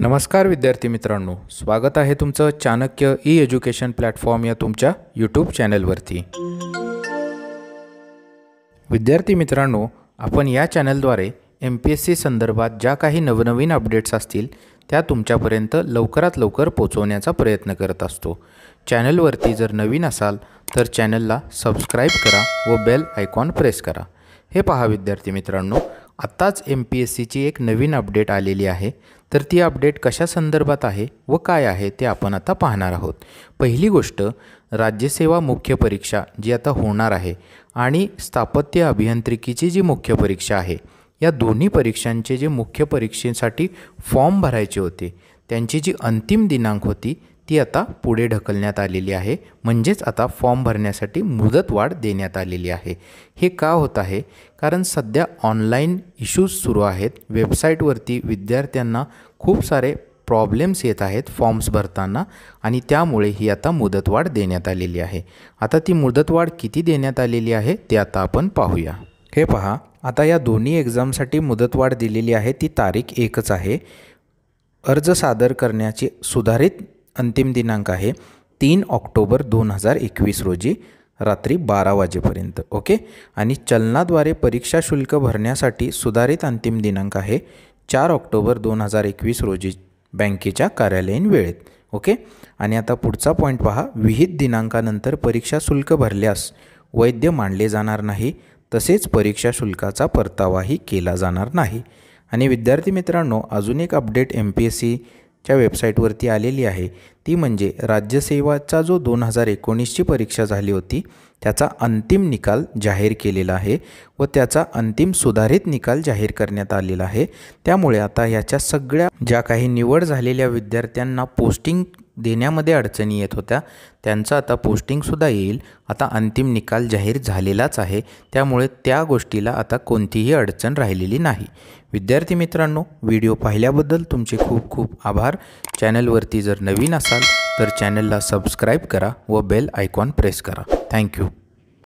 नमस्कार विद्यार्थी मित्रांनो स्वागत आहे तुमचं चाणक्य ई एज्युकेशन प्लॅटफॉर्म या तुमच्या यूट्यूब चॅनलवरती विद्यार्थी मित्रांनो आपण या चॅनलद्वारे एम पी एस सी संदर्भात ज्या काही नवनवीन अपडेट्स असतील त्या तुमच्यापर्यंत लवकरात लवकर पोचवण्याचा प्रयत्न करत असतो चॅनलवरती जर नवीन असाल तर चॅनलला सबस्क्राईब करा व बेल आयकॉन प्रेस करा हे पहा विद्यार्थी मित्रांनो आत्ताच एम पी एस सीची एक नवीन अपडेट आलेली आहे तर ती अपडेट कशा संदर्भात आहे व काय आहे ते आपण आता पाहणार आहोत पहिली गोष्ट राज्यसेवा मुख्य परीक्षा जी आता होणार आहे आणि स्थापत्य अभियांत्रिकीची जी मुख्य परीक्षा आहे या दोन्ही परीक्षांचे जे मुख्य परीक्षेसाठी फॉर्म भरायचे होते त्यांची जी अंतिम दिनांक होती ती आता पुढे ढकलण्यात आलेली आहे म्हणजेच आता फॉर्म भरण्यासाठी मुदतवाढ देण्यात आलेली आहे हे का होत आहे कारण सध्या ऑनलाईन इश्यूज सुरू आहेत वेबसाईटवरती विद्यार्थ्यांना खूप सारे प्रॉब्लेम्स येत आहेत फॉर्म्स भरताना आणि त्यामुळे ही आता मुदतवाढ देण्यात आलेली आहे आता ती मुदतवाढ किती देण्यात आलेली आहे ते आता आपण पाहूया हे पहा आता या दोन्ही एक्झामसाठी मुदतवाढ दिलेली आहे ती तारीख एकच आहे अर्ज सादर करण्याची सुधारित अंतिम दिनांक आहे तीन ऑक्टोबर दोन हजार एकवीस रोजी रात्री बारा वाजेपर्यंत ओके आणि चलनाद्वारे परीक्षा शुल्क भरण्यासाठी सुधारित अंतिम दिनांक आहे चार ऑक्टोबर दोन हजार एकवीस रोजी बँकेच्या कार्यालयीन वेळेत ओके आणि आता पुढचा पॉईंट पहा विहित दिनांकानंतर परीक्षा शुल्क भरल्यास वैद्य मानले जाणार नाही तसेच परीक्षा शुल्काचा परतावाही केला जाणार नाही आणि विद्यार्थी मित्रांनो अजून एक update M P S C च्या वेबसाईटवरती आलेली आहे ती म्हणजे राज्यसेवाचा जो दोन हजार एकोणीसची परीक्षा झाली होती त्याचा अंतिम निकाल जाहीर केलेला आहे व त्याचा अंतिम सुधारित निकाल जाहीर करण्यात आलेला आहे त्यामुळे आता ह्याच्या सगळ्या ज्या काही निवड झालेल्या विद्यार्थ्यांना पोस्टिंग देण्यामध्ये अडचणी येत होत्या त्यांचं आता पोस्टिंगसुद्धा येईल आता अंतिम निकाल जाहीर झालेलाच आहे त्यामुळे त्या गोष्टीला आता कोणतीही अडचण राहिलेली नाही विद्यार्थी मित्रांनो व्हिडिओ पाहिल्याबद्दल तुमचे खूप खूप आभार चॅनलवरती जर नवीन असाल तर चॅनलला सबस्क्राईब करा व बेल आयकॉन प्रेस करा थँक्यू